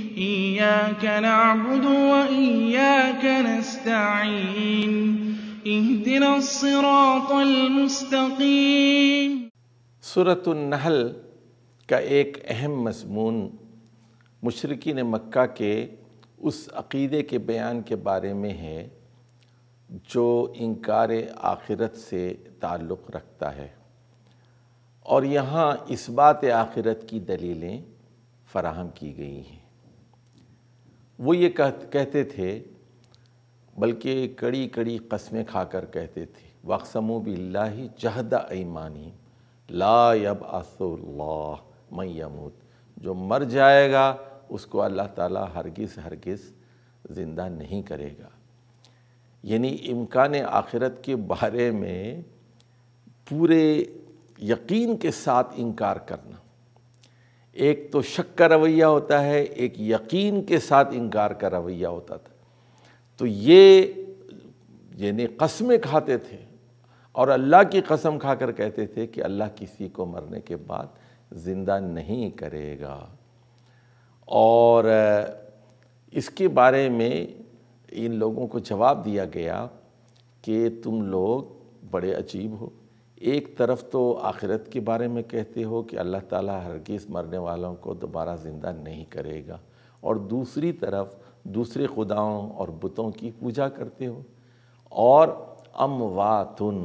إِيَّاكَ نَعْبُدُ وَإِيَّاكَ نَسْتَعِينُ اهدنا الصراط المستقيم सूरत नहल का एक अहम मजमून मशरकिन मक्का के उस अकीदे के बयान के बारे में है जो इनकार आखिरत से ताल्लुक़ रखता है और यहाँ इस बात आखिरत की दलीलें फ़राहम की गई हैं वो ये कह कहते थे बल्कि कड़ी कड़ी कस्में खाकर कहते थे वक्समो बिल्ला जहदा ईमानी ला असोल्ला असल्ला मैमूत जो मर जाएगा उसको अल्लाह ताला हरगिज़ हरगिज़ ज़िंदा नहीं करेगा यानी इम्कान आखिरत के बारे में पूरे यकीन के साथ इनकार करना एक तो शक का रवैया होता है एक यकीन के साथ इनकार का रवैया होता था तो ये यानी कस्में खाते थे और अल्लाह की कसम खाकर कहते थे कि अल्लाह किसी को मरने के बाद ज़िंदा नहीं करेगा और इसके बारे में इन लोगों को जवाब दिया गया कि तुम लोग बड़े अजीब हो एक तरफ तो आखिरत के बारे में कहते हो कि अल्लाह ताला हरगिज़ मरने वालों को दोबारा ज़िंदा नहीं करेगा और दूसरी तरफ दूसरे खुदाओं और बुतों की पूजा करते हो और अमवातुन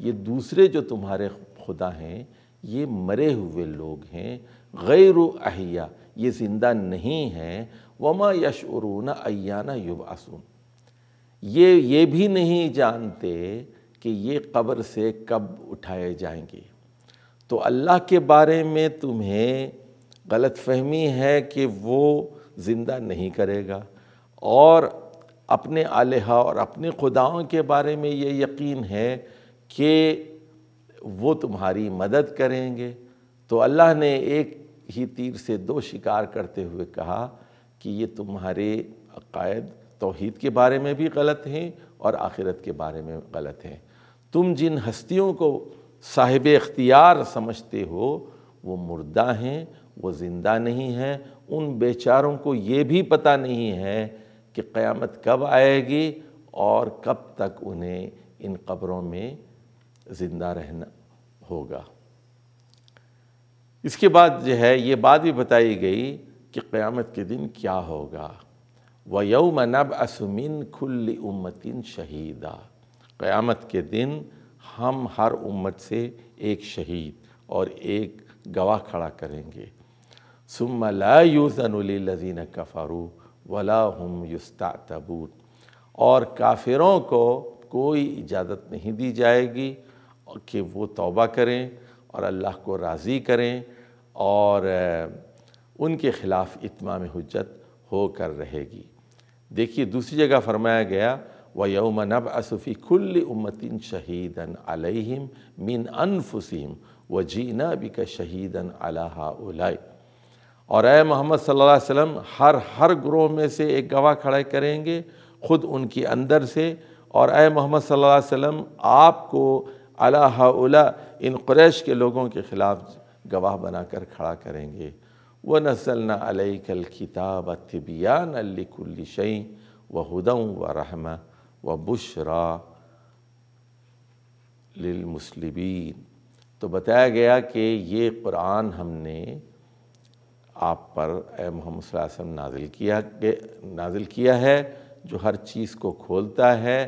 ये दूसरे जो तुम्हारे खुदा हैं ये मरे हुए लोग हैं गैर अहिया ये ज़िंदा नहीं हैं वमा यशरून अयाना युबासून ये ये भी नहीं जानते कि ये कब्र से कब उठाए जाएंगे तो अल्लाह के बारे में तुम्हें गलत फहमी है कि वो ज़िंदा नहीं करेगा और अपने आलहा और अपने खुदाओं के बारे में ये यकीन है कि वो तुम्हारी मदद करेंगे तो अल्लाह ने एक ही तीर से दो शिकार करते हुए कहा कि ये तुम्हारे अकायद तोहद के बारे में भी गलत हैं और आखिरत के बारे में गलत हैं तुम जिन हस्तियों को साहिब इख्तियार समझते हो वो मुर्दा हैं वो ज़िंदा नहीं हैं उन बेचारों को ये भी पता नहीं है कि क़यामत कब आएगी और कब तक उन्हें इन कब्रों में ज़िंदा रहना होगा इसके बाद जो है ये बात भी बताई गई कि क़यामत के दिन क्या होगा व यौम नब असमिन खुल्ल उम्मतिन शहीदा क़यामत के दिन हम हर उम्मत से एक शहीद और एक गवाह खड़ा करेंगे सुम ला कफ़ारू वला हम युस्ताबून और काफिरों को कोई इजाज़त नहीं दी जाएगी कि वो तौबा करें और अल्लाह को राज़ी करें और उनके ख़िलाफ़ इतमाम हजत होकर रहेगी देखिए दूसरी जगह फरमाया गया व यौम नब असफ़ी कुल्ल उमतिन शहीदन अलहम मिन अनफुसम व जीना बिक शहीदन अला उलाय और ए मोहम्मद सल्लल्लाहु अलैहि वसल्लम हर हर ग्रोह में से एक गवाह खड़े करेंगे ख़ुद उनकी अंदर से और ए मोहम्मद सल्लल्लाहु अलैहि वसल्लम आपको अला उला इन क्रैश के लोगों के ख़िलाफ़ गवाह बनाकर खड़ा करेंगे व नसलना अलकल किताब तिबियान अल्लिकुल्ल शई व हदम व रहमा व बुशरा मुसलिबीन तो बताया गया कि ये कुरान हमने आप पर मोहम्मद नाजिल किया के नाजिल किया है जो हर चीज़ को खोलता है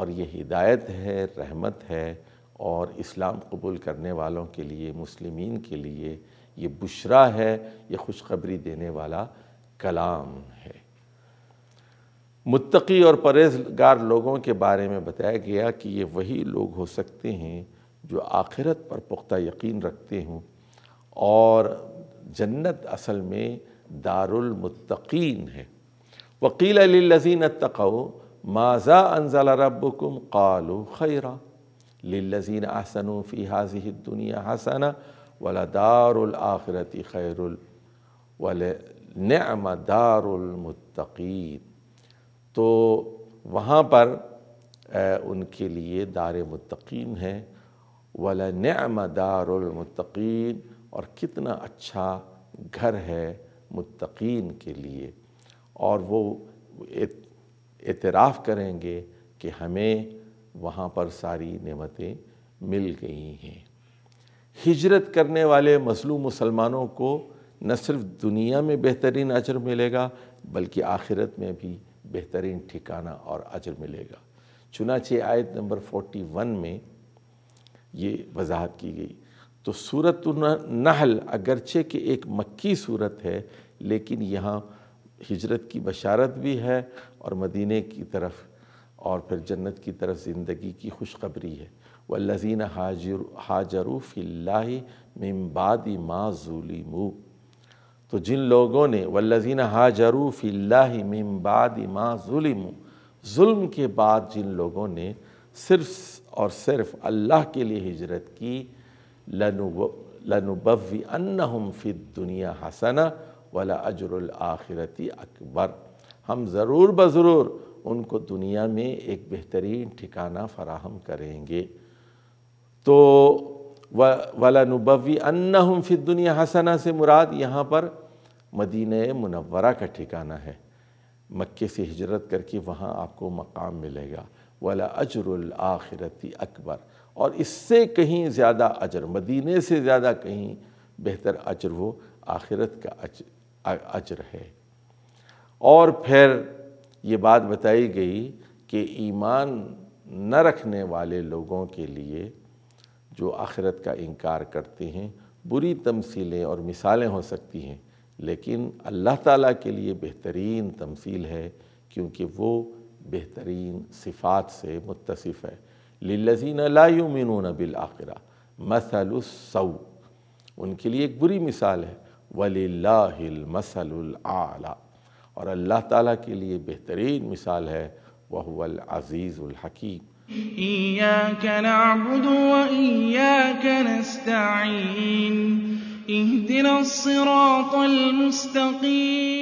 और ये हिदायत है रहमत है और इस्लाम कबूल करने वालों के लिए मुस्लिमीन के लिए ये बुशरा है ये खुशखबरी देने वाला कलाम है मुत्तकी और परहेजगार लोगों के बारे में बताया गया कि ये वही लोग हो सकते हैं जो आखिरत पर पुख्ता यकीन रखते हों और जन्नत असल में मुत्तकीन है वकील लजीन तको माजा अनजल रबुम कालू खैरा लिल्लजीन आसन फ़ी हाजी दुनिया हसना वला दारखिरती खैरुल वल दारुल मुत्तकीन तो वहाँ पर उनके लिए दार मुतकीन है वाला नम दारमतकीन और कितना अच्छा घर है मुतकीन के लिए और वो एतराफ़ करेंगे कि हमें वहाँ पर सारी नमतें मिल गई हैं हिजरत करने वाले मसलू मुसलमानों को न सिर्फ दुनिया में बेहतरीन अजर मिलेगा बल्कि आखिरत में भी बेहतरीन ठिकाना और अजर मिलेगा चुनाचे आयत नंबर 41 में ये वजाहत की गई तो सूरत नहल अगरचे के एक मक्की सूरत है लेकिन यहाँ हिजरत की बशारत भी है और मदीने की तरफ और फिर जन्नत की तरफ ज़िंदगी की खुशखबरी है लजीन हाजर हाजरू फ़िल्ला तो जिन लोगों ने वल्लजीन हाजरू फ़िल्लाबाद माँ जुल्म जुल्म के बाद जिन लोगों ने सिर्फ और सिर्फ अल्लाह के लिए हिजरत की लनुबवी अन्नहुम फ़िद दुनिया हसना वला अजरुल आखिरती अकबर हम ज़रूर बज़रूर उनको दुनिया में एक बेहतरीन ठिकाना फ़राहम करेंगे तो वला नुबवी अन्नहुम फ़िद दुनिया हसना से मुराद यहाँ पर मदीन मुनवरा का ठिकाना है मक्के से हिजरत करके वहाँ आपको मकाम मिलेगा वाला अजरुल आखिरती अकबर और इससे कहीं ज़्यादा अजर मदीने से ज़्यादा कहीं बेहतर अजर वो आखिरत का अज, अजर है और फिर ये बात बताई गई कि ईमान न रखने वाले लोगों के लिए जो आखिरत का इनकार करते हैं बुरी तमसीलें और मिसालें हो सकती हैं लेकिन अल्लाह ताला के लिए बेहतरीन तमसील है क्योंकि वो बेहतरीन सिफ़ात से मुतसिफ़ है लजीन लायुमिन बिल आखिरा मसलसौ उनके लिए एक बुरी मिसाल है वलीमसला और अल्लाह ताला के लिए बेहतरीन मिसाल है वह अज़ीज़ुल्हकीम إياك نعبد وإياك نستعين اهدنا الصراط المستقيم